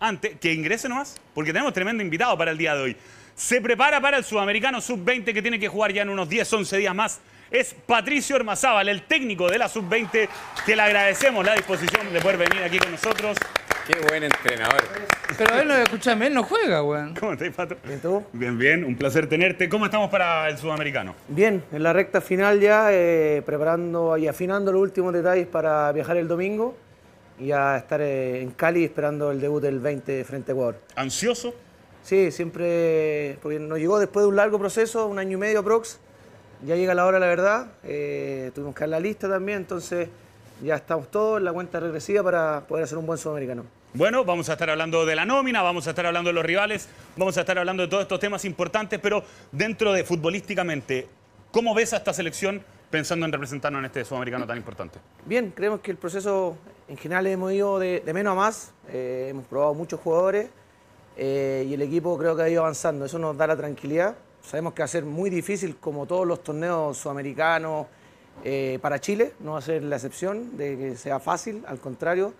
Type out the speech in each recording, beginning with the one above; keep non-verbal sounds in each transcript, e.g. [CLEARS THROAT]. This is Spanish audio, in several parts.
antes, que ingrese nomás, porque tenemos tremendo invitado para el día de hoy. Se prepara para el sudamericano sub-20 que tiene que jugar ya en unos 10, 11 días más. Es Patricio Hermazábal, el técnico de la sub-20, que le agradecemos la disposición de poder venir aquí con nosotros. Qué buen entrenador. Pero él no escúchame, él no juega, güey ¿Cómo estás, Pato? tú? Bien, bien, un placer tenerte. ¿Cómo estamos para el sudamericano? Bien, en la recta final ya, eh, preparando y afinando los últimos detalles para viajar el domingo y a estar eh, en Cali esperando el debut del 20 frente a Ecuador. ¿Ansioso? Sí, siempre, porque nos llegó después de un largo proceso, un año y medio prox. ya llega la hora, la verdad, eh, tuvimos que dar la lista también, entonces ya estamos todos en la cuenta regresiva para poder hacer un buen sudamericano. Bueno, vamos a estar hablando de la nómina, vamos a estar hablando de los rivales, vamos a estar hablando de todos estos temas importantes, pero dentro de futbolísticamente, ¿cómo ves a esta selección pensando en representarnos en este sudamericano tan importante? Bien, creemos que el proceso en general hemos ido de, menos a más, eh, hemos probado muchos jugadores eh, y el equipo creo que ha ido avanzando, eso nos da la tranquilidad. Sabemos que va a ser muy difícil, como todos los torneos sudamericanos, eh, para Chile, no va a ser la excepción de que sea fácil, al contrario,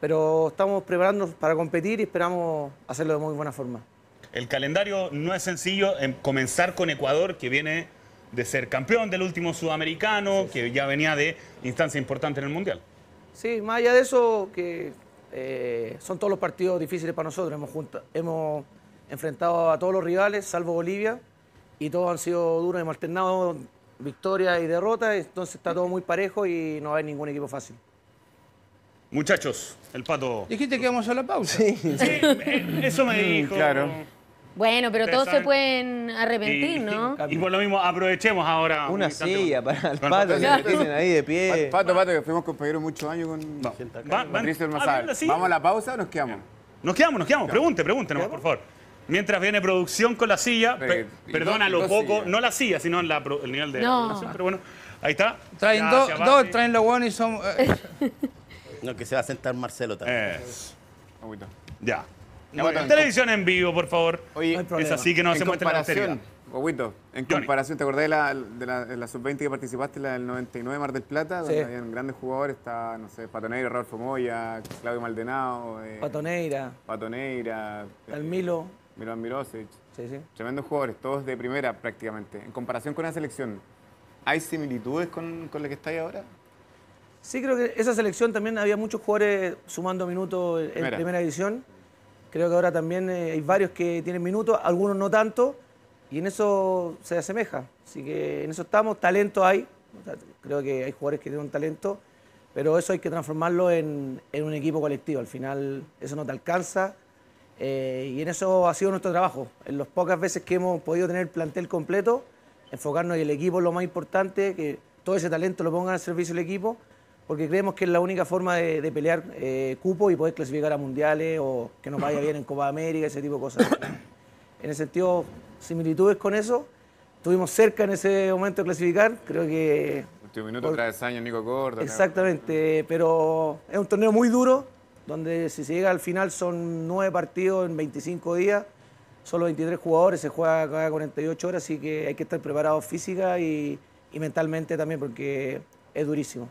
pero estamos preparándonos para competir y esperamos hacerlo de muy buena forma. El calendario no es sencillo, en em, comenzar con Ecuador, que viene de ser campeón del último sudamericano, que ya venía de instancia importante en el Mundial. Sí, más allá de eso, que eh, son todos los partidos difíciles para nosotros. Hemos, enfrentado a todos los rivales, salvo Bolivia, y todos han sido duros, hemos alternado victoria y derrota, entonces está todo muy parejo y no hay ningún equipo fácil. Muchachos, el pato. Dijiste que vamos a la pausa. sí eh, eso me mm, dijo. Claro. Bueno, pero todos se pueden arrepentir, ¿no? Y, por lo mismo, aprovechemos ahora. Una silla para el pato que tienen ahí de pie. Pato, pato, que fuimos compañeros muchos años con no. ¿Vamos a la pausa o nos quedamos? Nos quedamos, nos quedamos. Pregunte, pregunte nomás, por favor. Mientras viene producción con la silla, perdónalo perdona lo poco, no la silla, sino la, el nivel de no. pero bueno, ahí está. Traen dos, traen los buenos y son... Eh. [LAUGHS] no, que se va a sentar Marcelo también. Es. Ya. Televisión en vivo, por favor. Oye, es así que no se muestra la en comparación, ¿te acordás de la, sub-20 que participaste, la del 99 Mar del Plata? Donde habían grandes jugadores, está, no sé, Patoneira, Rodolfo Moya, Claudio Maldonado. Eh, Patoneira. Patoneira. Eh, Almilo. Milo. Milan Sí, sí. Tremendos jugadores, todos de primera prácticamente. En comparación con esa selección, ¿hay similitudes con, la que está ahí ahora? Sí, creo que esa selección también había muchos jugadores sumando minutos en primera, Edición. división Creo que ahora también eh, hay varios que tienen minutos, algunos no tanto, y en eso se asemeja. Así que en eso estamos, talento hay, creo que hay jugadores que tienen talento, pero eso hay que transformarlo en, un equipo colectivo. Al final eso no te alcanza. Eh, y en eso ha sido nuestro trabajo. En las pocas veces que hemos podido tener plantel completo, enfocarnos en el equipo es lo más importante, que todo ese talento lo pongan al servicio del equipo porque creemos que es la única forma de, pelear eh, cupo y poder clasificar a mundiales o que nos vaya bien en Copa América, ese tipo de cosas. En ese sentido, similitudes con eso, estuvimos cerca en ese momento de clasificar, creo que... Último minuto, Nico Exactamente, pero es un torneo muy duro, donde si se llega al final son nueve partidos en 25 días, solo 23 jugadores, se juega cada 48 horas, así que hay que estar preparados física y mentalmente también, porque es durísimo.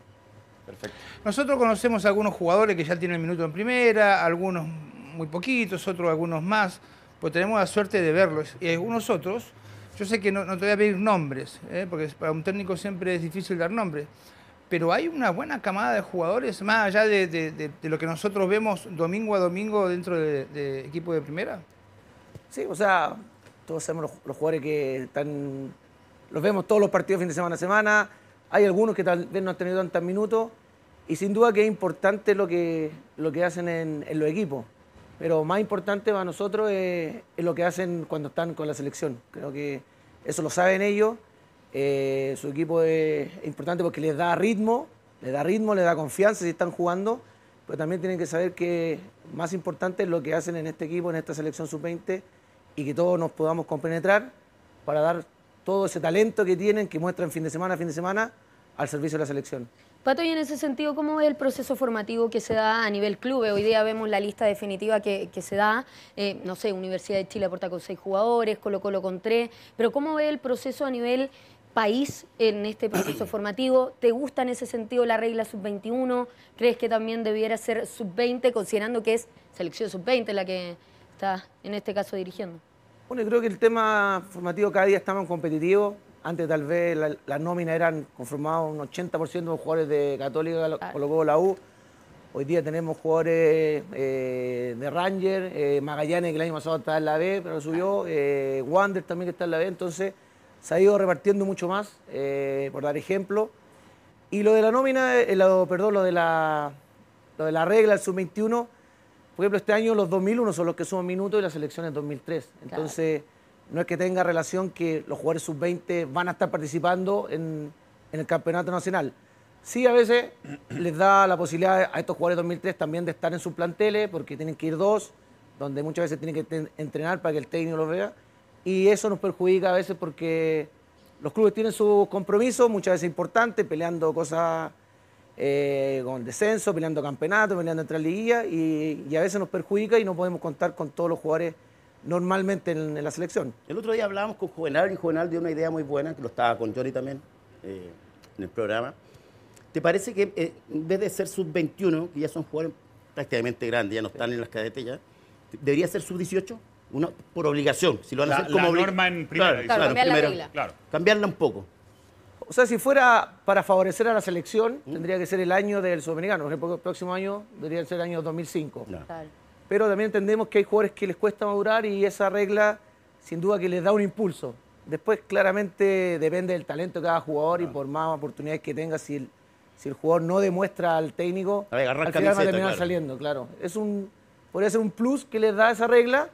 Nosotros conocemos a algunos jugadores que ya tienen el minuto en primera, algunos muy poquitos, otros algunos más, pues tenemos la suerte de verlos. Y algunos otros, yo sé que no, te voy a pedir nombres, ¿eh? porque para un técnico siempre es difícil dar nombres, pero hay una buena camada de jugadores, más allá de, lo que nosotros vemos domingo a domingo dentro de, equipo de primera. Sí, o sea, todos sabemos los, jugadores que están, los vemos todos los partidos fin de semana a semana hay algunos que tal vez no han tenido tantos minutos y sin duda que es importante lo que, lo que hacen en, los equipos. Pero más importante para nosotros es, lo que hacen cuando están con la selección. Creo que eso lo saben ellos. Eh, su equipo es, importante porque les da ritmo, les da ritmo, les da confianza si están jugando pero también tienen que saber que más importante es lo que hacen en este equipo, en esta selección sub-20, y que todos nos podamos compenetrar para dar todo ese talento que tienen, que muestran fin de semana, fin de semana, al servicio de la selección. Pato, y en ese sentido, ¿cómo es el proceso formativo que se da a nivel club? Hoy día vemos la lista definitiva que, se da, eh, no sé, Universidad de Chile aporta con seis jugadores, Colo Colo con tres, pero ¿cómo ve el proceso a nivel país en este proceso [CLEARS THROAT] formativo? ¿Te gusta en ese sentido la regla sub-21? ¿Crees que también debiera ser sub-20, considerando que es selección sub-20 la que está en este caso dirigiendo? Bueno, yo creo que el tema formativo cada día está más competitivo, antes tal vez las nóminas nómina eran conformadas un 80% de jugadores de Católica, colocó ah. la U. Hoy día tenemos jugadores eh, de Ranger, eh, Magallanes que el año pasado estaba en la B, pero subió, eh, Wander también que está en la B, entonces se ha ido repartiendo mucho más, por dar ejemplo. Y lo de la nómina, perdón, lo de la, regla, del sub-21, por ejemplo, este año los 2001 son los que suman minutos y las selección es 2003. Entonces no es que tenga relación que los jugadores sub-20 van a estar participando en, el campeonato nacional. Sí, a veces [CLEARS THROAT] les da la posibilidad a estos jugadores 2003 también de estar en su planteles, porque tienen que ir dos, donde muchas veces tienen que entrenar para que el técnico los vea. Y eso nos perjudica a veces porque los clubes tienen sus compromisos, muchas veces importantes, peleando cosas eh, con descenso, peleando campeonato, peleando entre liguillas, y, y a veces nos perjudica y no podemos contar con todos los jugadores normalmente en, la selección. El otro día hablábamos con Juvenal y Juvenal dio una idea muy buena, que lo estaba con Johnny también eh, en el programa. ¿Te parece que eh, en vez de ser sub-21, que ya son jugadores prácticamente grandes, ya no están en las cadetes ya, debería ser sub-18? Una, por obligación, si lo como norma en primera, claro, claro, Cambiarla un poco. O sea, si fuera para favorecer a la selección, ¿Mm? tendría que ser el año del sudamericano. el próximo año debería ser el año 2005 pero también entendemos que hay jugadores que les cuesta madurar y esa regla sin duda que les da un impulso. Después claramente depende del talento de cada jugador y por más oportunidades que tenga, si el, si el jugador no demuestra al técnico, al final saliendo, claro. Es un, podría ser un plus que les da esa regla,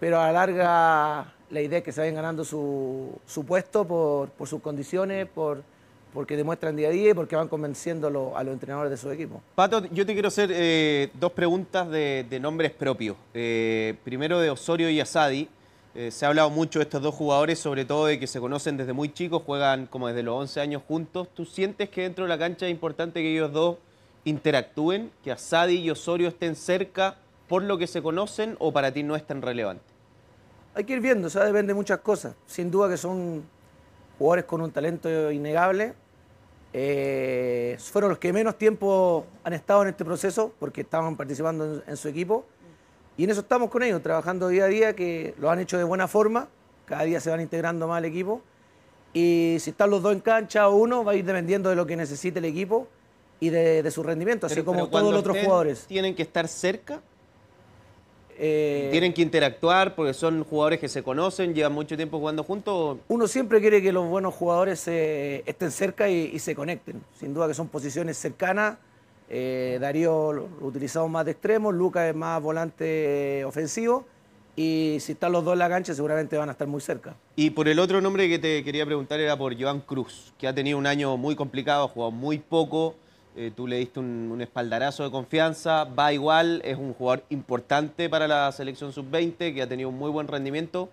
pero a la larga la idea es que se ganando su, su puesto por sus condiciones, por porque demuestran día a día y porque van convenciendo a los entrenadores de su equipo. Pato, yo te quiero hacer eh, dos preguntas de, nombres propios. Eh, primero de Osorio y Asadi. Eh, se ha hablado mucho de estos dos jugadores, sobre todo de que se conocen desde muy chicos, juegan como desde los 11 años juntos. ¿Tú sientes que dentro de la cancha es importante que ellos dos interactúen, que Asadi y Osorio estén cerca por lo que se conocen o para ti no es tan relevante? Hay que ir viendo, o sea, depende de muchas cosas. Sin duda que son jugadores con un talento innegable, eh, fueron los que menos tiempo han estado en este proceso porque estaban participando en, su equipo. Y en eso estamos con ellos, trabajando día a día, que lo han hecho de buena forma. Cada día se van integrando más al equipo. Y si están los dos en cancha o uno, va a ir dependiendo de lo que necesite el equipo y de, su rendimiento, así como todos los otros jugadores. ¿Tienen que estar cerca? Eh, ¿Tienen que interactuar porque son jugadores que se conocen, llevan mucho tiempo jugando juntos? Uno siempre quiere que los buenos jugadores eh, estén cerca y, se conecten. Sin duda que son posiciones cercanas. Eh, Darío lo, utilizamos más de extremo, Lucas es más volante ofensivo. Y si están los dos en la cancha, seguramente van a estar muy cerca. Y por el otro nombre que te quería preguntar era por Joan Cruz, que ha tenido un año muy complicado, ha jugado muy poco. Eh, tú le diste un, espaldarazo de confianza, va igual, es un jugador importante para la selección sub-20 que ha tenido un muy buen rendimiento.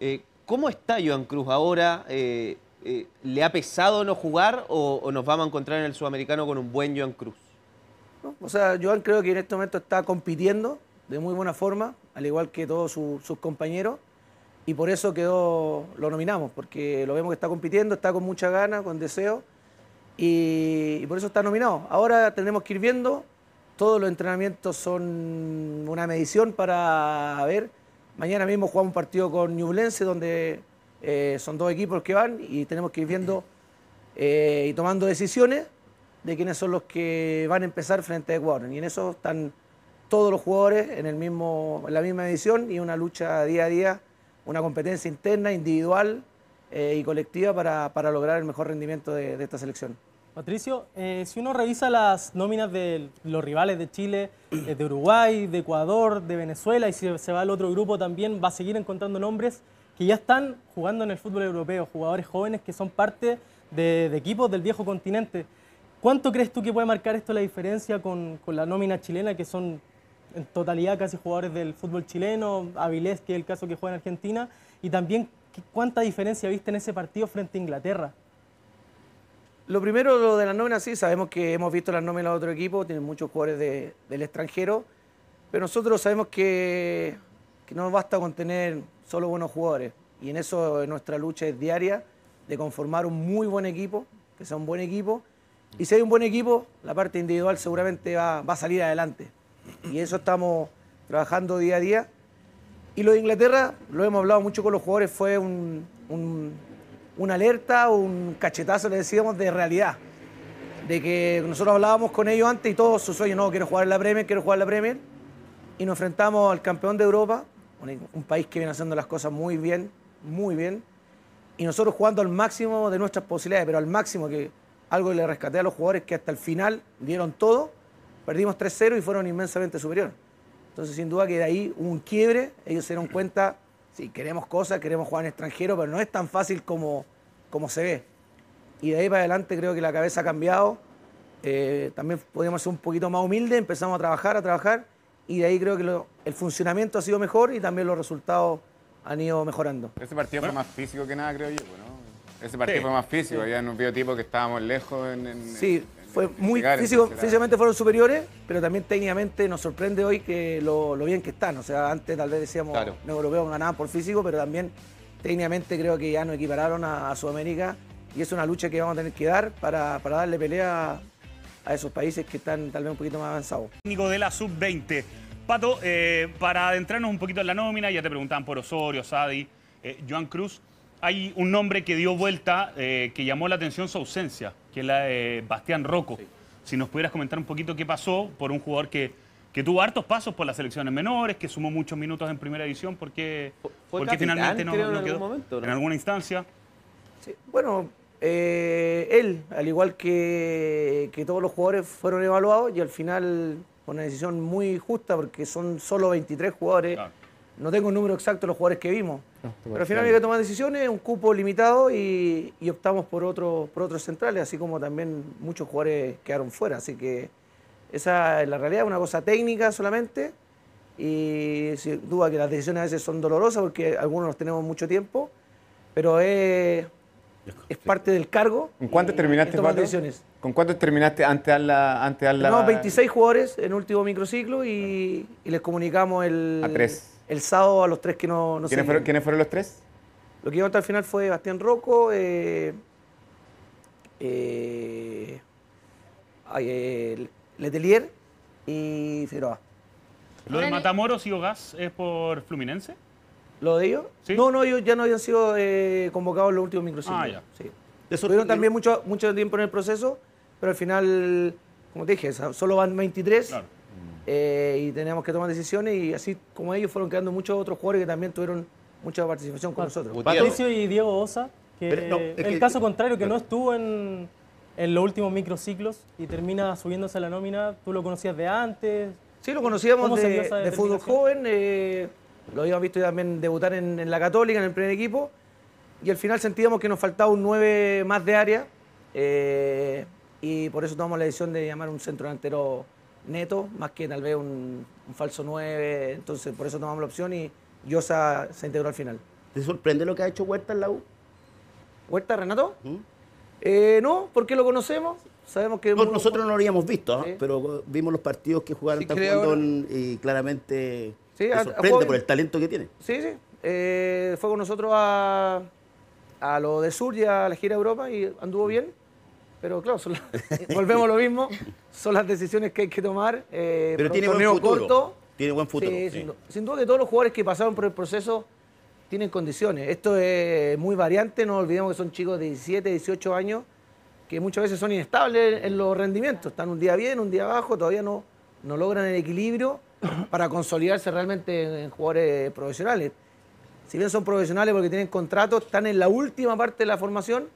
Eh, ¿Cómo está Joan Cruz ahora? Eh, ¿Le ha pesado no jugar o, nos vamos a encontrar en el sudamericano con un buen Joan Cruz? o sea, Joan creo que en este momento está compitiendo de muy buena forma, al igual que todos sus compañeros, y por eso quedó, lo nominamos, porque lo vemos que está compitiendo, está con mucha gana, con deseo y, por eso está nominado. Ahora tenemos que ir viendo, todos los entrenamientos son una medición para ver. Mañana mismo jugamos un partido con Ñublense donde eh, son dos equipos que van y tenemos que ir viendo eh, y tomando decisiones de quiénes son los que van a empezar frente a Ecuador. Y en eso están todos los jugadores en, el mismo, la misma edición y una lucha día a día, una competencia interna, individual eh, y colectiva para, lograr el mejor rendimiento de esta selección. Patricio, eh, si uno revisa las nóminas de los rivales de Chile, eh, de Uruguay, de Ecuador, de Venezuela, y si se va al otro grupo también, va a seguir encontrando nombres que ya están jugando en el fútbol europeo, jugadores jóvenes que son parte de, equipos del viejo continente. ¿Cuánto crees tú que puede marcar esto la diferencia con, con, la nómina chilena, que son en totalidad casi jugadores del fútbol chileno, Avilés, que es el caso que juega en Argentina, y también cuánta diferencia viste en ese partido frente a Inglaterra? Lo primero, lo de las nóminas, sí, sabemos que hemos visto las nóminas de otro equipo, tienen muchos jugadores del extranjero, pero nosotros sabemos que, no basta con tener solo buenos jugadores. Y en eso nuestra lucha es diaria, de conformar un muy buen equipo, que sea un buen equipo. Y si hay un buen equipo, la parte individual seguramente va, a salir adelante. Y eso estamos trabajando día a día. Y lo de Inglaterra, lo hemos hablado mucho con los jugadores, fue un una alerta, un cachetazo, le decíamos, de realidad. De que nosotros hablábamos con ellos antes y todos sus sueños, no, quiero jugar en la Premier, quiero jugar en la Premier. Y nos enfrentamos al campeón de Europa, un, país que viene haciendo las cosas muy bien, muy bien. Y nosotros jugando al máximo de nuestras posibilidades, pero al máximo que algo le rescaté a los jugadores que hasta el final dieron todo, perdimos 3-0 y fueron inmensamente superiores. Entonces, sin duda que de ahí hubo un quiebre, ellos se dieron cuenta Sí, queremos cosas, queremos jugar en extranjero, pero no es tan fácil como, como se ve. Y de ahí para adelante creo que la cabeza ha cambiado. Eh, también podíamos ser un poquito más humildes, empezamos a trabajar, a trabajar, y de ahí creo que el funcionamiento ha sido mejor y también los resultados han ido mejorando. Ese partido fue más físico que nada, creo yo, pues, Ese partido fue más físico, ya un vio que estábamos lejos en... en sí, muy físicamente fueron superiores, pero también técnicamente nos sorprende hoy que lo, bien que están. O sea, antes tal vez decíamos que los europeos ganaban por físico, pero también técnicamente creo que ya nos equipararon a, Sudamérica y es una lucha que vamos a tener que dar para, darle pelea a esos países que están tal vez un poquito más avanzados. Técnico de la sub-20. Pato, eh, para adentrarnos un poquito en la nómina, ya te preguntaban por Osorio, Sadi, eh, Joan Cruz hay un nombre que dio vuelta eh, que llamó la atención su ausencia, que es la de Bastián Rocco. Si nos pudieras comentar un poquito qué pasó por un jugador que, tuvo hartos pasos por las selecciones menores, que sumó muchos minutos en primera edición, porque, finalmente no, quedó en alguna instancia. bueno, eh, él, al igual que, todos los jugadores, fueron evaluados y al final fue una decisión muy justa porque son solo 23 jugadores. No tengo un número exacto de los jugadores que vimos. pero al final hay que tomar decisiones, un cupo limitado y, optamos por, otro, por otros centrales, así como también muchos jugadores quedaron fuera. Así que esa es la realidad, una cosa técnica solamente. Y sin duda que las decisiones a veces son dolorosas porque algunos los tenemos mucho tiempo, pero es, parte del cargo. ¿Con cuántos terminaste, decisiones. ¿Con cuántos terminaste antes al la, No, 26 jugadores en último microciclo y, y les comunicamos el... A tres el sábado a los tres que no, ¿Quiénes, fueron, los tres? Lo que iba hasta el final fue Bastián Rocco, eh, eh, Letelier y Figueroa. ¿Lo de Matamoros y Ogas es por Fluminense? ¿Lo de ellos? No, no, ellos ya no habían sido eh, convocados en los últimos microciclos. Ah, ya. Sí. también mucho, mucho tiempo en el proceso, pero al final, como te dije, solo van 23. Eh, y teníamos que tomar decisiones y así como ellos fueron quedando muchos otros jugadores que también tuvieron mucha participación con nosotros. Patricio y Diego Osa, que el caso contrario, que no, estuvo en, los últimos microciclos y termina subiéndose a la nómina, tú lo conocías de antes. Sí, lo conocíamos de, fútbol joven, eh, lo habíamos visto también debutar en, la Católica, en el primer equipo, y al final sentíamos que nos faltaba un 9 más de área, eh, y por eso tomamos la decisión de llamar un centro delantero neto, más que tal vez un, falso 9. Entonces, por eso tomamos la opción y Yosa se integró al final. ¿Te sorprende lo que ha hecho Huerta en la U? ¿Huerta, Renato? ¿Mm? Eh, no, porque lo conocemos. Sabemos que. nosotros no lo habíamos visto, ¿ah? pero vimos los partidos que jugaron sí, y claramente sorprende por el talento que tiene. Sí, sí. Eh, fue con nosotros a, a lo de Sur y a la gira Europa y anduvo bien. Pero claro, [LAUGHS] eh, volvemos a lo mismo, son las decisiones que hay que tomar. Eh, pero tiene buen futuro. Tiene buen futuro. Sin, duda, que todos los jugadores que pasaron por el proceso tienen condiciones. Esto es muy variante, no olvidemos que son chicos de 17, 18 años que muchas veces son inestables en los rendimientos. Están un día bien, un día abajo, todavía no, no logran el equilibrio [COUGHS] para consolidarse realmente en, en jugadores profesionales. Si bien son profesionales porque tienen contratos, están en la última parte de la formación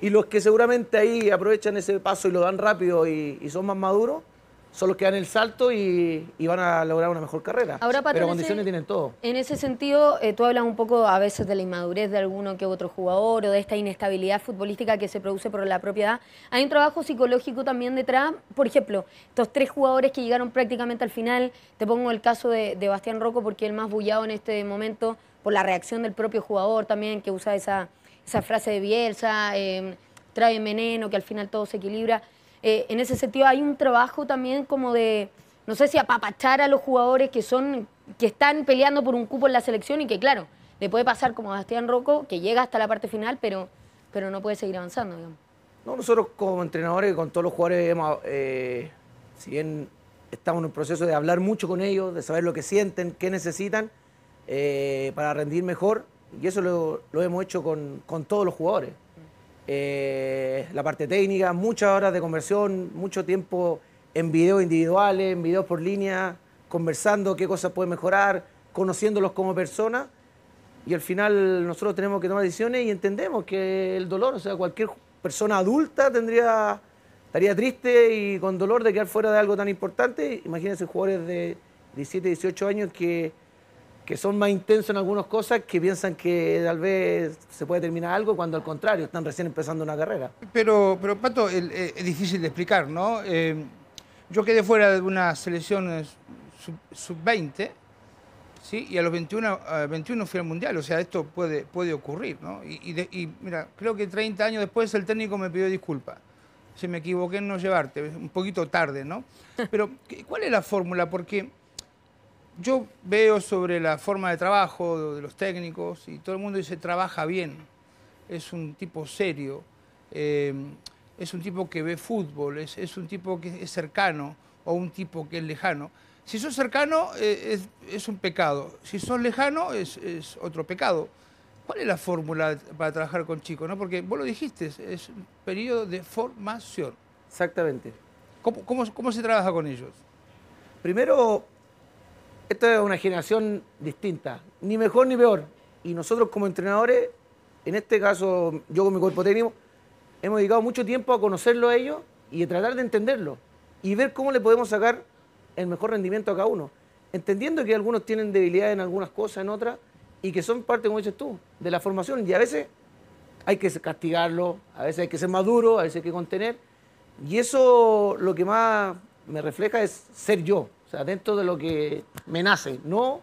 y los que seguramente ahí aprovechan ese paso y lo dan rápido y, son más maduros, son los que dan el salto y, van a lograr una mejor carrera. Pero condiciones tienen todo. En ese sentido, eh, tú hablas un poco a veces de la inmadurez de alguno que otro jugador o de esta inestabilidad futbolística que se produce por la propiedad. Hay un trabajo psicológico también detrás. Por ejemplo, estos tres jugadores que llegaron prácticamente al final, te pongo el caso de, Bastián Rocco porque el más bullado en este momento por la reacción del propio jugador también que usa esa esa frase de Bielsa, em, trae veneno, que al final todo se equilibra. Eh, en ese sentido hay un trabajo también como de, no sé si apapachar a los jugadores que son, que están peleando por un cupo en la selección y que claro, le puede pasar como a Bastián Rocco, que llega hasta la parte final, pero, pero no puede seguir avanzando, No, nosotros como entrenadores, con todos los jugadores, eh, si bien estamos en un proceso de hablar mucho con ellos, de saber lo que sienten, qué necesitan eh, para rendir mejor, y eso lo, hemos hecho con, todos los jugadores. Eh, la parte técnica, muchas horas de conversión, mucho tiempo en videos individuales, en videos por línea, conversando qué cosas puede mejorar, conociéndolos como personas. Y al final nosotros tenemos que tomar decisiones y entendemos que el dolor, o sea, cualquier persona adulta tendría, estaría triste y con dolor de quedar fuera de algo tan importante. Imagínense jugadores de 17, 18 años que que son más intensos en algunas cosas, que piensan que tal vez se puede terminar algo, cuando al contrario, están recién empezando una carrera. Pero, pero Pato, eh, es difícil de explicar, ¿no? Eh, yo quedé fuera de una selección sub-20, eh, sub 20 sí Y a los 21, 21 fui al Mundial, o sea, esto puede, puede ocurrir, ¿no? Y, mira, creo que 30 años después el técnico me pidió disculpas se me equivoqué en no llevarte, un poquito tarde, ¿no? [LAUGHS] Pero, ¿cuál es la fórmula? Porque yo veo sobre la forma de trabajo de los técnicos y todo el mundo dice trabaja bien, es un tipo serio, eh, es un tipo que ve fútbol, es, un tipo que es cercano o un tipo que es lejano. Si sos cercano eh, es, un pecado, si sos lejano es, otro pecado. ¿Cuál es la fórmula para trabajar con chicos? No? Porque vos lo dijiste, es un periodo de formación. Exactamente. cómo se trabaja con ellos? Primero, esta es una generación distinta, ni mejor ni peor. Y nosotros como entrenadores, en este caso yo con mi cuerpo técnico, hemos dedicado mucho tiempo a conocerlo a ellos y a tratar de entenderlo y ver cómo le podemos sacar el mejor rendimiento a cada uno. Entendiendo que algunos tienen debilidad en algunas cosas, en otras, y que son parte, como dices tú, de la formación. Y a veces hay que castigarlo, a veces hay que ser maduro, a veces hay que contener. Y eso lo que más me refleja es ser yo, o sea, dentro de lo que me nace, no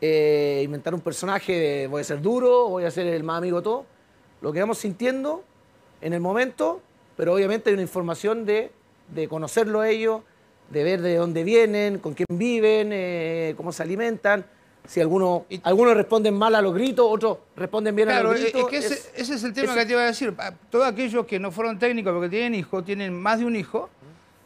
eh, inventar un personaje de voy a ser duro, voy a ser el más amigo todo. Lo que vamos sintiendo en el momento, pero obviamente hay una información de, conocerlo a ellos, de ver de dónde vienen, con quién viven, eh, cómo se alimentan. Si algunos, responden mal a los gritos, otros responden bien a los gritos. Es ese, es, el tema que te iba a decir. Ah, todos aquellos que no fueron técnicos que tienen hijos, tienen más de un hijo,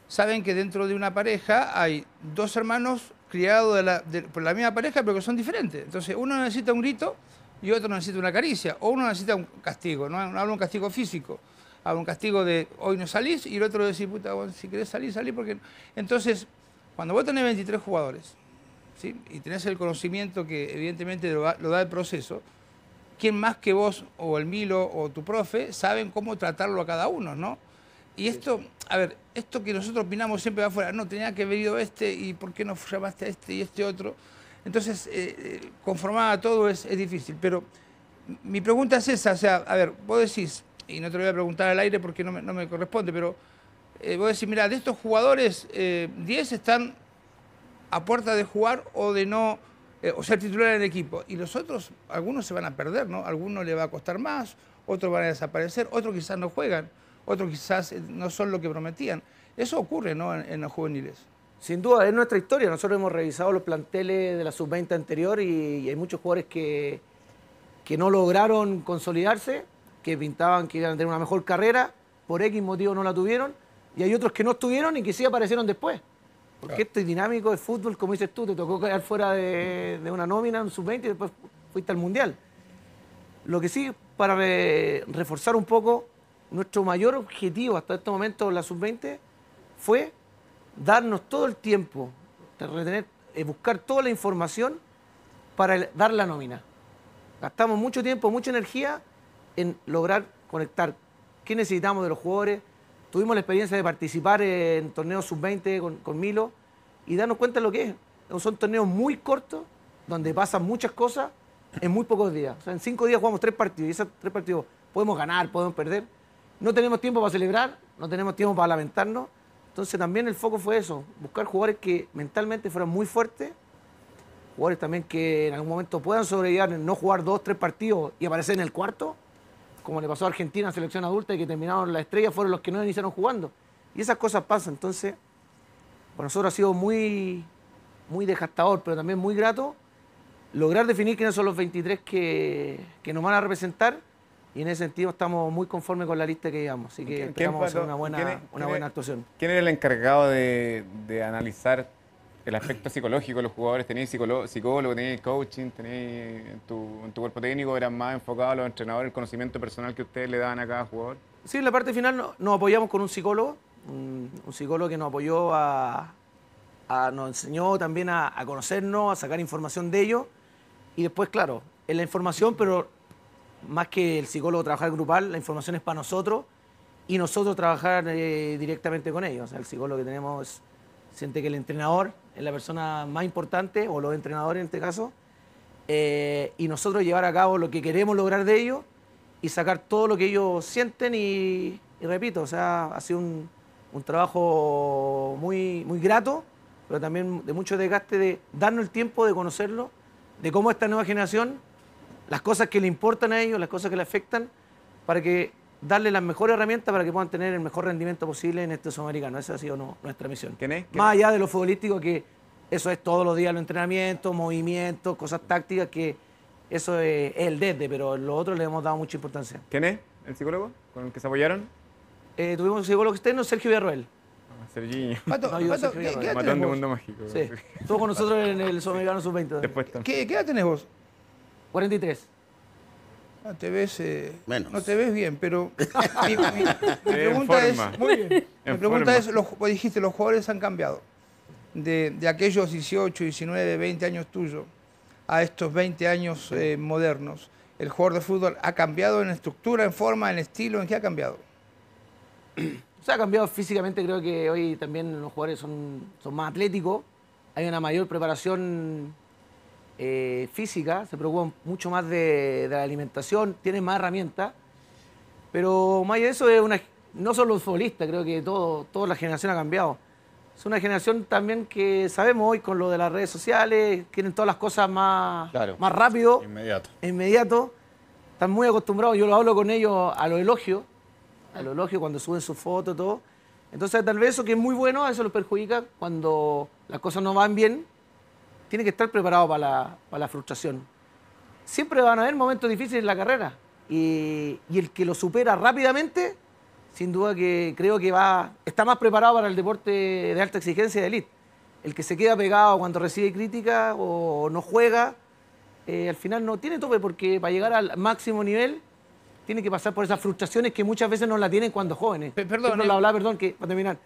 saben que dentro de una pareja hay dos hermanos criados por la misma pareja, pero que son diferentes. Entonces, uno necesita un grito y otro necesita una caricia, o uno necesita un castigo, no, hablo un castigo físico, hablo un castigo de hoy no salís y el otro decir, puta, si querés salir, salís. porque... Entonces, cuando vos tenés 23 jugadores ¿sí? y tenés el conocimiento que evidentemente lo, lo da el proceso, ¿quién más que vos o el Milo o tu profe saben cómo tratarlo a cada uno, no? Y esto, a ver, esto que nosotros opinamos siempre va afuera, no, tenía que haber ido este y por qué no llamaste a este y este otro. Entonces, eh, eh, conformar a todo es, difícil, pero mi pregunta es esa, o sea, a ver, vos decís, y no te lo voy a preguntar al aire porque no me, corresponde, pero eh, vos decís, mira, de estos jugadores, 10 están a puerta de jugar o de no, o ser titular en el equipo, y los otros, algunos se van a perder, ¿no? Algunos le va a costar más, otros van a desaparecer, otros quizás no juegan otros quizás eh, no son lo que prometían. Eso ocurre ¿no? en, los juveniles. Sin duda, es nuestra historia. Nosotros hemos revisado los planteles de la sub-20 anterior y, hay muchos jugadores que, que no lograron consolidarse, que pintaban que iban a tener una mejor carrera, por X motivo no la tuvieron, y hay otros que no estuvieron y que sí aparecieron después. Porque esto dinámico de fútbol, como dices tú, te tocó quedar fuera de, una nómina, en sub-20 y después fuiste al mundial. Lo que sí, para reforzar un poco, nuestro mayor objetivo hasta este momento la sub-20 fue darnos todo el tiempo, eh, buscar toda la información para dar la nómina. Gastamos mucho tiempo, mucha energía en lograr conectar qué necesitamos de los jugadores. Tuvimos la experiencia de participar en torneos sub-20 con, Milo y darnos cuenta de lo que es. Son torneos muy cortos, donde pasan muchas cosas en muy pocos días. en cinco días jugamos tres partidos y esos tres partidos podemos ganar, podemos perder, no tenemos tiempo para celebrar, no tenemos tiempo para lamentarnos. Entonces también el foco fue eso, buscar jugadores que mentalmente fueran muy fuertes, jugadores también que en algún momento puedan sobrevivir, no jugar dos, tres partidos y aparecer en el cuarto, como le pasó a Argentina selección adulta y que terminaron la estrella, fueron los que no iniciaron jugando. Y esas cosas pasan, entonces para nosotros ha sido muy, muy desgastador, pero también muy grato lograr definir quiénes son los 23 que, que nos van a representar y en ese sentido estamos muy conformes con la lista que llevamos, así que esperamos hacer una buena, una buena actuación. ¿Quién era el encargado de, analizar el aspecto psicológico de los jugadores? ¿Tenéis psicólogo, tenéis coaching, tenéis en tu, cuerpo técnico? ¿Eran más enfocados los entrenadores, el conocimiento personal que ustedes le daban a cada jugador? Sí, en la parte final nos apoyamos con un psicólogo, un, psicólogo que nos apoyó a, nos enseñó también a, a conocernos, a sacar información de ellos. Y después, claro, en la información, pero más que el psicólogo trabajar grupal, la información es para nosotros y nosotros trabajar eh, directamente con ellos. el psicólogo que tenemos siente que el entrenador es la persona más importante, o los entrenadores en este caso, eh, y nosotros llevar a cabo lo que queremos lograr de ellos y sacar todo lo que ellos sienten y, repito, o sea, ha sido un, trabajo muy, muy grato, pero también de mucho desgaste de darnos el tiempo de conocerlo, de cómo esta nueva generación las cosas que le importan a ellos, las cosas que le afectan, para que darle las mejores herramientas para que puedan tener el mejor rendimiento posible en este sudamericano. Esa ha sido nuestra misión. ¿Quién es? Más allá de lo futbolístico, que eso es todos los días los entrenamientos, movimientos, cosas tácticas, que eso es, el desde, pero lo otro le hemos dado mucha importancia. ¿Quién es el psicólogo con el que se apoyaron? Eh, tuvimos un psicólogo externo, Sergio Villarroel. Ah, Serginho. no, matón Mágico, sí. Estuvo con nosotros en el Sudamericano Sub-20. ¿Qué, ¿Qué edad tenés vos? 43. No ah, te ves, eh, Menos. No te ves bien, pero [LAUGHS] mi, pregunta es, muy bien. mi pregunta es, vos dijiste, los jugadores han cambiado. De, aquellos 18, 19, 20 años tuyos a estos 20 años eh, modernos, ¿el jugador de fútbol ha cambiado en estructura, en forma, en estilo? ¿En qué ha cambiado? [CLEARS THROAT] Se ha cambiado físicamente, creo que hoy también los jugadores son, son más atléticos, hay una mayor preparación eh, física, se preocupan mucho más de, la alimentación, Tiene más herramientas. Pero más de eso, es una, no solo los futbolistas, creo que todo, toda la generación ha cambiado. Es una generación también que sabemos hoy con lo de las redes sociales, Tienen todas las cosas más, más rápido. Inmediato. Inmediato. Están muy acostumbrados, yo lo hablo con ellos a los elogios, a los elogios cuando suben sus fotos, todo. Entonces tal vez eso que es muy bueno, a eso los perjudica cuando las cosas no van bien tiene que estar preparado para la, frustración. Siempre van a haber momentos difíciles en la carrera y, el que lo supera rápidamente, sin duda que creo que va, está más preparado para el deporte de alta exigencia de elite. El que se queda pegado cuando recibe crítica o no juega, eh, al final no tiene tope porque para llegar al máximo nivel tiene que pasar por esas frustraciones que muchas veces no la tienen cuando jóvenes. perdón, eh, la perdón, que para terminar,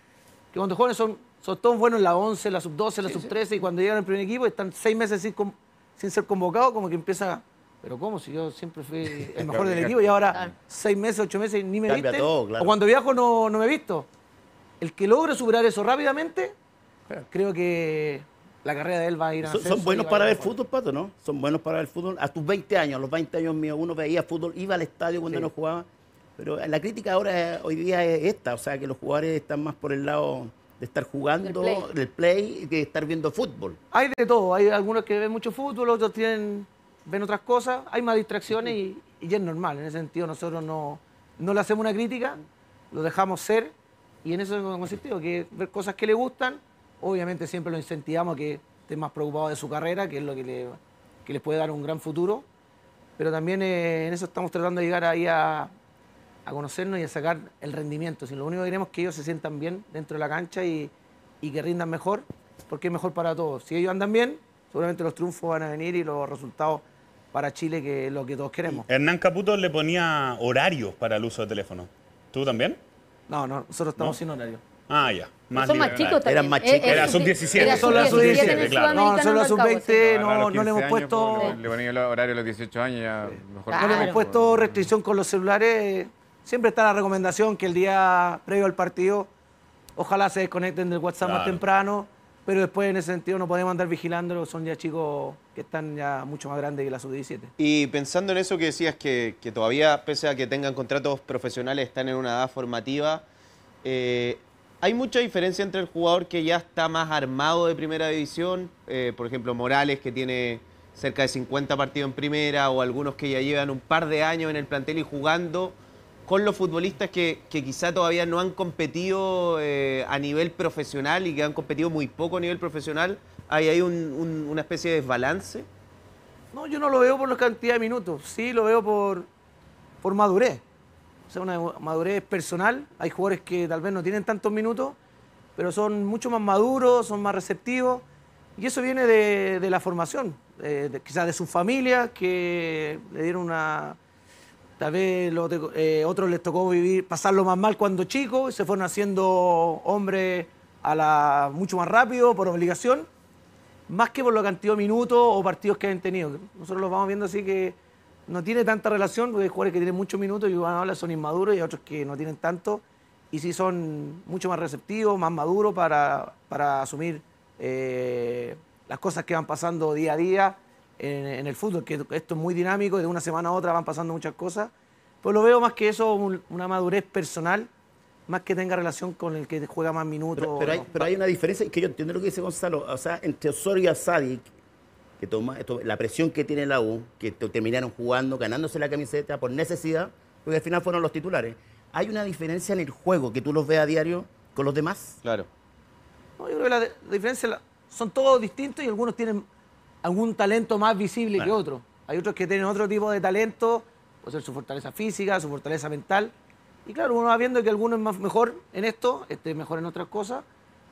que cuando jóvenes son son todos buenos en la 11, la sub-12, la sub-13, y cuando llegan al primer equipo están seis meses sin, ser convocados, como que empieza, Pero ¿cómo? Si yo siempre fui [LAUGHS] el mejor del equipo y ahora seis meses, ocho meses ni me Cambia viste. O cuando viajo no, me he visto. El que logre superar eso rápidamente, creo que la carrera de él va a ir a Son, buenos para ver fútbol, Pato, ¿no? Son buenos para ver fútbol. A tus 20 años, a los 20 años míos, uno veía fútbol, iba al estadio cuando no jugaba. Pero la crítica ahora, eh, hoy día, es esta. O sea, que los jugadores están más por el lado de estar jugando el play. de estar viendo fútbol. Hay de todo, hay algunos que ven mucho fútbol, otros tienen, ven otras cosas, hay más distracciones y, y es normal, en ese sentido nosotros no, no le hacemos una crítica, lo dejamos ser y en eso hemos consistido, que ver cosas que le gustan, obviamente siempre lo incentivamos a que esté más preocupado de su carrera, que es lo que le, puede dar un gran futuro, pero también eh, en eso estamos tratando de llegar ahí a, a conocernos y a sacar el rendimiento. Si lo único que queremos es que ellos se sientan bien dentro de la cancha y, que rindan mejor, porque es mejor para todos. Si ellos andan bien, seguramente los triunfos van a venir y los resultados para Chile, que es lo que todos queremos. Hernán Caputo le ponía horarios para el uso de teléfono. ¿Tú también? No, no, nosotros estamos sin horario. Ah, ya. son más chicos también. Eran más chicos. Era sub-17. No, 17 No, solo a sub-20 no, no, le hemos puesto... Pues, le ponía el horario a los 18 años, ya mejor. No le hemos puesto restricción con los celulares Siempre está la recomendación que el día previo al partido, ojalá se desconecten del WhatsApp más temprano, pero después en ese sentido no podemos andar vigilándolo, son ya chicos que están ya mucho más grandes que la sub-17. Y pensando en eso que decías, que, todavía, pese a que tengan contratos profesionales, están en una edad formativa, eh, hay mucha diferencia entre el jugador que ya está más armado de primera división, eh, por ejemplo Morales que tiene cerca de 50 partidos en primera o algunos que ya llevan un par de años en el plantel y jugando con los futbolistas que, quizá todavía no han competido eh, a nivel profesional y que han competido muy poco a nivel profesional? ¿Hay ahí una especie de desbalance? No, yo no lo veo por la cantidad de minutos, sí lo veo por, madurez. O sea, una madurez personal. Hay jugadores que tal vez no tienen tantos minutos, pero son mucho más maduros, son más receptivos. Y eso viene de, la formación, Quizá eh, de, quizás de sus familias que le dieron una, Tal vez eh, otros les tocó vivir, pasarlo más mal cuando chicos, se fueron haciendo hombres a la, mucho más rápido por obligación, más que por la cantidad de minutos o partidos que han tenido. Nosotros los vamos viendo así que no tiene tanta relación, porque hay jugadores que tienen muchos minutos y van a hablar, son inmaduros y otros que no tienen tanto y sí son mucho más receptivos, más maduros para, asumir eh, las cosas que van pasando día a día en, el fútbol, que esto es muy dinámico de una semana a otra van pasando muchas cosas. Pues lo veo más que eso, una madurez personal, más que tenga relación con el que juega más minutos. Pero, hay, una diferencia, que yo entiendo lo que dice Gonzalo, o sea, entre Osorio y Asadi, que toma la presión que tiene la U, que terminaron jugando, ganándose la camiseta por necesidad, porque al final fueron los titulares. ¿Hay una diferencia en el juego que tú los ves a diario con los demás? Claro. No, yo creo que la, diferencia son todos distintos y algunos tienen algún talento más visible que otro. Hay otros que tienen otro tipo de talento, puede ser su fortaleza física, su fortaleza mental. Y claro, uno va viendo que alguno es más, mejor en esto, este mejor en otras cosas.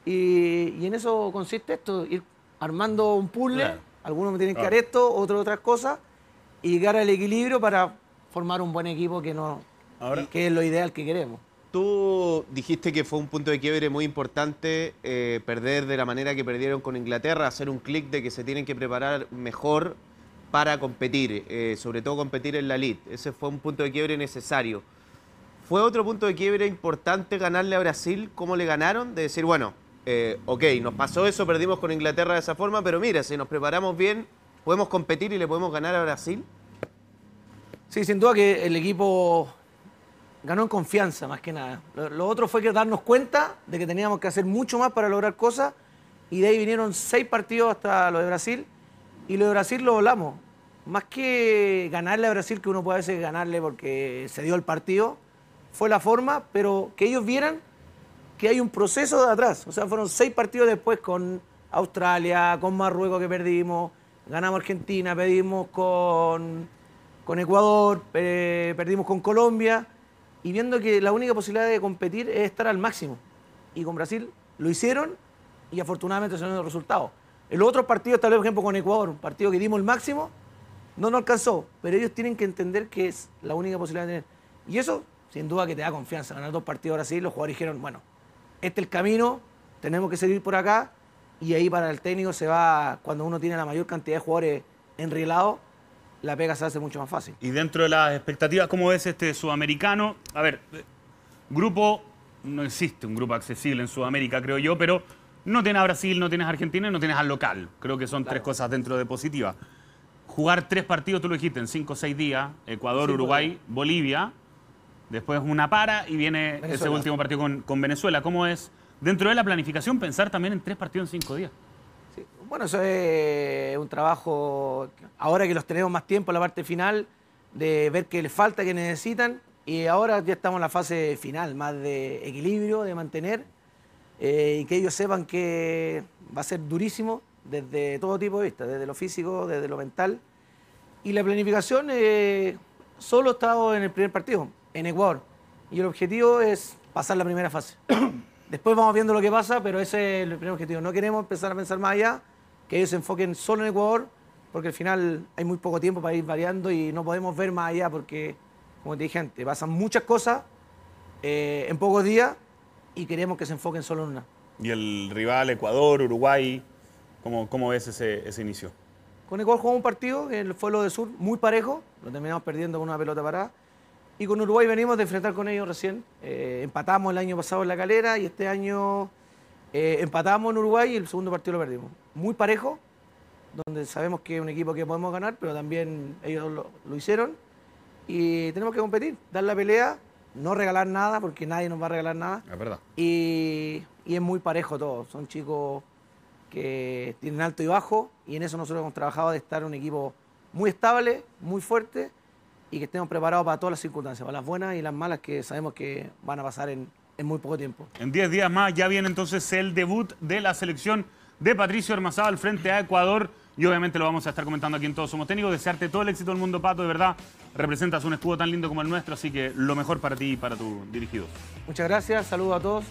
Y, en eso consiste esto, ir armando un puzzle. Algunos me tienen que hacer ah. esto, otros otras cosas. Y llegar al equilibrio para formar un buen equipo que, no, que es lo ideal que queremos. Tú dijiste que fue un punto de quiebre muy importante eh, perder de la manera que perdieron con Inglaterra, hacer un clic de que se tienen que preparar mejor para competir, eh, sobre todo competir en la elite. Ese fue un punto de quiebre necesario. ¿Fue otro punto de quiebre importante ganarle a Brasil? ¿Cómo le ganaron? De decir, bueno, eh, ok, nos pasó eso, perdimos con Inglaterra de esa forma, pero mira, si nos preparamos bien, podemos competir y le podemos ganar a Brasil. Sí, sin duda que el equipo ganó en confianza más que nada. Lo, otro fue que darnos cuenta de que teníamos que hacer mucho más para lograr cosas y de ahí vinieron seis partidos hasta lo de Brasil y lo de Brasil lo volamos. Más que ganarle a Brasil, que uno puede decir ganarle porque se dio el partido, fue la forma, pero que ellos vieran que hay un proceso de atrás. O sea, fueron seis partidos después con Australia, con Marruecos que perdimos, ganamos Argentina, perdimos con, con Ecuador, perdimos con Colombia y viendo que la única posibilidad de competir es estar al máximo. Y con Brasil lo hicieron y afortunadamente se los resultados. el otro partido partidos, tal vez, por ejemplo, con Ecuador, un partido que dimos el máximo, no nos alcanzó, pero ellos tienen que entender que es la única posibilidad de tener. Y eso, sin duda, que te da confianza. Ganar dos partidos de Brasil los jugadores dijeron, bueno, este es el camino, tenemos que seguir por acá, y ahí para el técnico se va, cuando uno tiene la mayor cantidad de jugadores enrielados, la pega se hace mucho más fácil. Y dentro de las expectativas, ¿cómo ves este sudamericano? A ver, grupo, no existe un grupo accesible en Sudamérica, creo yo, pero no tienes a Brasil, no tienes a Argentina y no tienes al local. Creo que son tres cosas dentro de positiva. Jugar tres partidos, tú lo dijiste, en cinco o seis días, Ecuador, Uruguay, Bolivia, después una para y viene ese último partido con, con Venezuela. ¿Cómo es? Dentro de la planificación, pensar también en tres partidos en cinco días. Bueno, eso es un trabajo, ahora que los tenemos más tiempo en la parte final, de ver qué les falta, qué necesitan. Y ahora ya estamos en la fase final, más de equilibrio, de mantener, eh, y que ellos sepan que va a ser durísimo desde todo tipo de vista, desde lo físico, desde lo mental. Y la planificación, eh, solo he estado en el primer partido, en Ecuador, y el objetivo es pasar la primera fase. [COUGHS] Después vamos viendo lo que pasa, pero ese es el primer objetivo. No queremos empezar a pensar más allá que ellos se enfoquen solo en Ecuador, porque al final hay muy poco tiempo para ir variando y no podemos ver más allá, porque, como te dije antes, pasan muchas cosas eh, en pocos días y queremos que se enfoquen solo en una. ¿Y el rival Ecuador, Uruguay? ¿Cómo, cómo ves ese, inicio? Con Ecuador jugamos un partido, el Fuelo de Sur, muy parejo, lo terminamos perdiendo con una pelota parada. Y con Uruguay venimos de enfrentar con ellos recién. Eh, empatamos el año pasado en la calera y este año eh, empatamos en Uruguay y el segundo partido lo perdimos muy parejo, donde sabemos que es un equipo que podemos ganar, pero también ellos lo, hicieron. Y tenemos que competir, dar la pelea, no regalar nada, porque nadie nos va a regalar nada. Es verdad. Y, es muy parejo todo. Son chicos que tienen alto y bajo, y en eso nosotros hemos trabajado de estar un equipo muy estable, muy fuerte, y que estemos preparados para todas las circunstancias, para las buenas y las malas que sabemos que van a pasar en, en muy poco tiempo. En 10 días más ya viene entonces el debut de la selección de Patricio al frente a Ecuador. Y obviamente lo vamos a estar comentando aquí en Todos Somos Técnicos. Desearte todo el éxito del mundo, Pato. De verdad, representas un escudo tan lindo como el nuestro. Así que lo mejor para ti y para tu dirigido Muchas gracias. Saludos a todos.